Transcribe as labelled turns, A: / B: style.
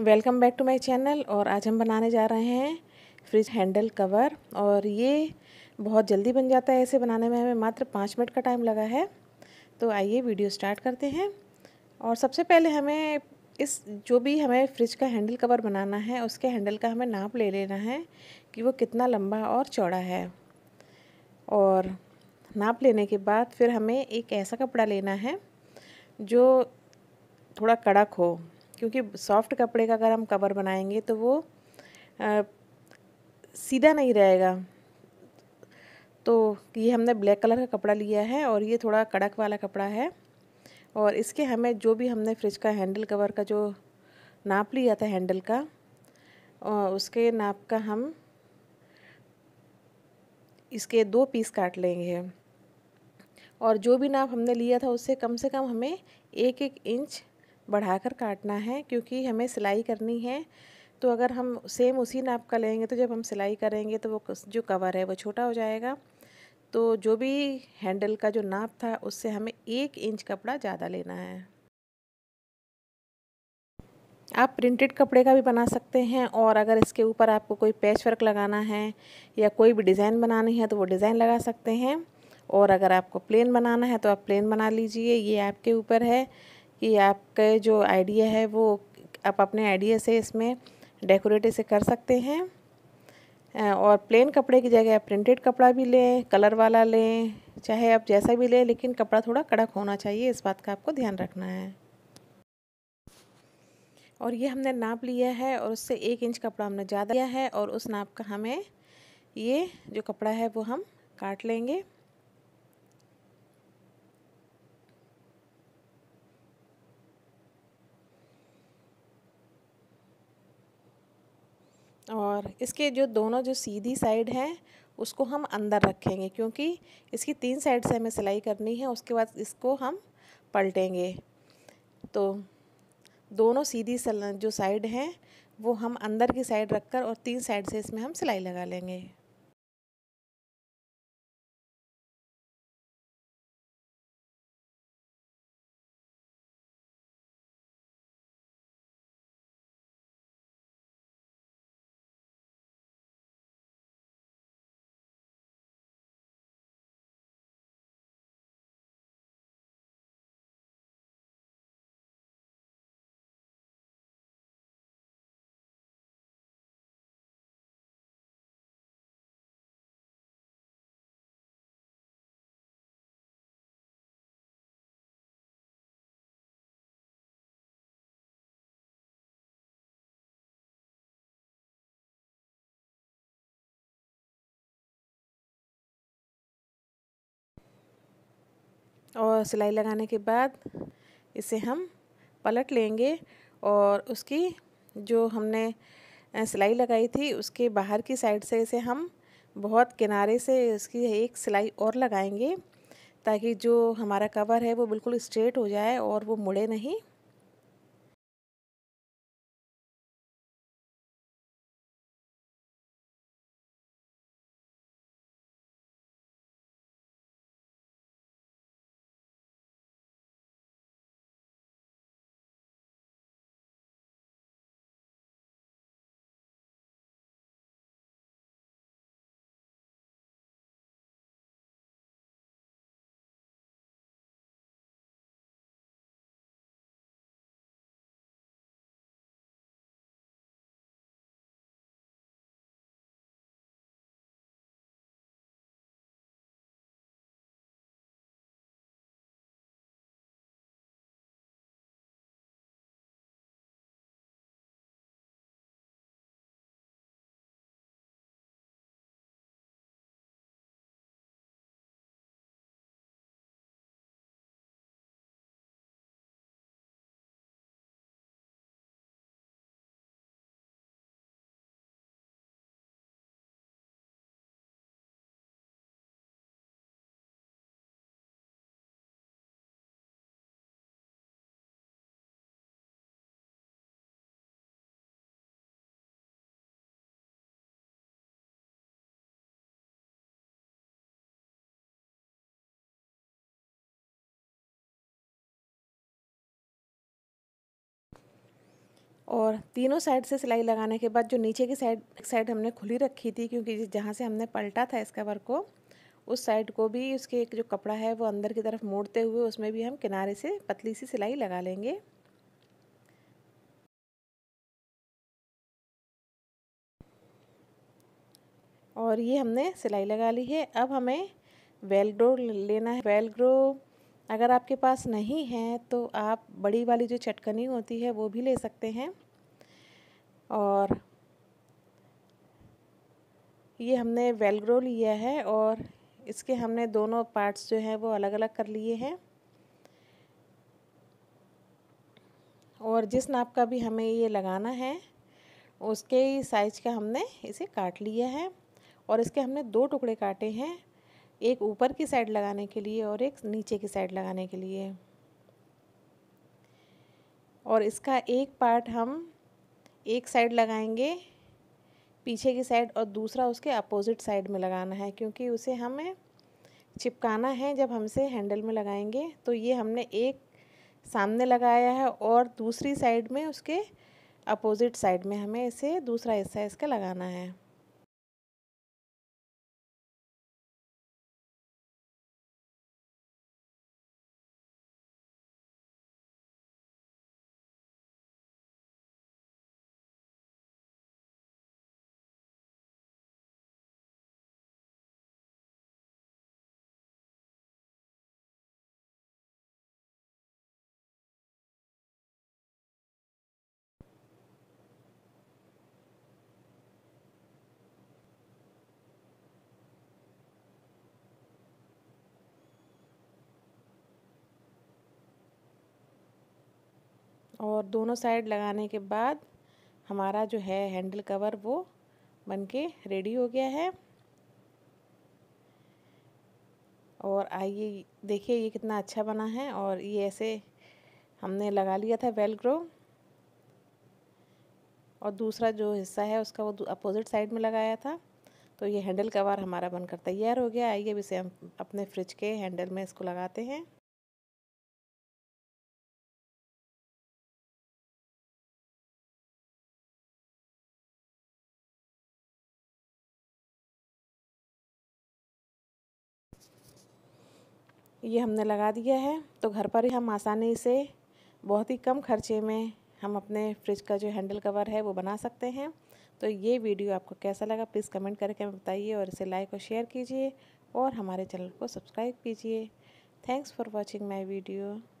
A: welcome back to my channel और आज हम बनाने जा रहे हैं फ्रिज हैंडल कवर और ये बहुत जल्दी बन जाता है ऐसे बनाने में हमें मात्र पाँच मिनट का टाइम लगा है तो आइए वीडियो स्टार्ट करते हैं और सबसे पहले हमें इस जो भी हमें फ्रिज का हैंडल कवर बनाना है उसके हैंडल का हमें नाप ले लेना है कि वो कितना लंबा और चौड़ा है और नाप लेने के बाद फिर हमें एक ऐसा कपड़ा लेना है जो थोड़ा कड़क हो क्योंकि सॉफ्ट कपड़े का अगर हम कवर बनाएंगे तो वो आ, सीधा नहीं रहेगा तो ये हमने ब्लैक कलर का कपड़ा लिया है और ये थोड़ा कड़क वाला कपड़ा है और इसके हमें जो भी हमने फ्रिज का हैंडल कवर का जो नाप लिया था हैंडल का और उसके नाप का हम इसके दो पीस काट लेंगे और जो भी नाप हमने लिया था उससे कम से कम हमें एक एक इंच बढ़ाकर काटना है क्योंकि हमें सिलाई करनी है तो अगर हम सेम उसी नाप का लेंगे तो जब हम सिलाई करेंगे तो वो जो कवर है वो छोटा हो जाएगा तो जो भी हैंडल का जो नाप था उससे हमें एक इंच कपड़ा ज़्यादा लेना है आप प्रिंटेड कपड़े का भी बना सकते हैं और अगर इसके ऊपर आपको कोई पैच वर्क लगाना है या कोई भी डिज़ाइन बनानी है तो वो डिज़ाइन लगा सकते हैं और अगर आपको प्लेन बनाना है तो आप प्लेन बना लीजिए ये आपके ऊपर है कि आपके जो आइडिया है वो आप अपने आइडिया से इसमें डेकोरेट इसे कर सकते हैं और प्लेन कपड़े की जगह आप प्रिंटेड कपड़ा भी लें कलर वाला लें चाहे आप जैसा भी लें लेकिन कपड़ा थोड़ा कड़क होना चाहिए इस बात का आपको ध्यान रखना है और ये हमने नाप लिया है और उससे एक इंच कपड़ा हमने ज़्यादा लिया है और उस नाप का हमें ये जो कपड़ा है वो हम काट लेंगे और इसके जो दोनों जो सीधी साइड हैं उसको हम अंदर रखेंगे क्योंकि इसकी तीन साइड से हमें सिलाई करनी है उसके बाद इसको हम पलटेंगे तो दोनों
B: सीधी जो साइड हैं वो हम अंदर की साइड रखकर और तीन साइड से इसमें हम सिलाई लगा लेंगे और सिलाई लगाने के बाद इसे हम पलट लेंगे
A: और उसकी जो हमने सिलाई लगाई थी उसके बाहर की साइड से इसे हम बहुत किनारे से इसकी एक सिलाई और लगाएंगे ताकि
B: जो हमारा कवर है वो बिल्कुल स्ट्रेट हो जाए और वो मुड़े नहीं और तीनों साइड से सिलाई लगाने के बाद जो नीचे की साइड साइड हमने खुली रखी थी क्योंकि
A: जहाँ से हमने पलटा था इस कवर को उस साइड को भी उसके एक जो कपड़ा है वो अंदर की तरफ
B: मोड़ते हुए उसमें भी हम किनारे से पतली सी सिलाई लगा लेंगे और ये हमने सिलाई लगा ली है अब हमें वेलग्रो लेना है वेलग्रो
A: अगर आपके पास नहीं है तो आप बड़ी वाली जो चटकनी होती है वो भी ले सकते हैं और ये हमने वेलग्रो लिया है और इसके हमने दोनों पार्ट्स जो हैं वो अलग अलग कर लिए हैं और जिस नाप का भी हमें ये लगाना है उसके साइज का हमने इसे काट लिया है और इसके हमने दो टुकड़े काटे हैं एक ऊपर की साइड लगाने के लिए और एक नीचे की साइड लगाने के लिए और इसका एक पार्ट हम एक साइड लगाएंगे पीछे की साइड और दूसरा उसके अपोजिट साइड में लगाना है क्योंकि उसे हमें चिपकाना है जब हम इसे हैंडल में लगाएंगे तो ये हमने एक सामने लगाया है और दूसरी साइड में उसके
B: अपोजिट साइड में हमें इसे दूसरा हिस्सा इसका लगाना है
A: और दोनों साइड लगाने के बाद हमारा जो है हैंडल कवर वो बनके रेडी हो गया है और आइए देखिए ये कितना अच्छा बना है और ये ऐसे हमने लगा लिया था वेलग्रो और दूसरा जो हिस्सा है उसका वो अपोजिट साइड में लगाया था
B: तो ये हैंडल कवर हमारा बनकर तैयार हो गया आइए अब इसे हम अपने फ्रिज के हैंडल में इसको लगाते हैं ये हमने
A: लगा दिया है तो घर पर ही हम आसानी से बहुत ही कम खर्चे में हम अपने फ्रिज का जो हैंडल कवर है वो बना सकते हैं तो ये वीडियो आपको कैसा लगा प्लीज़ कमेंट करके हमें बताइए और इसे लाइक और शेयर कीजिए और हमारे चैनल को सब्सक्राइब कीजिए thanks for watching my video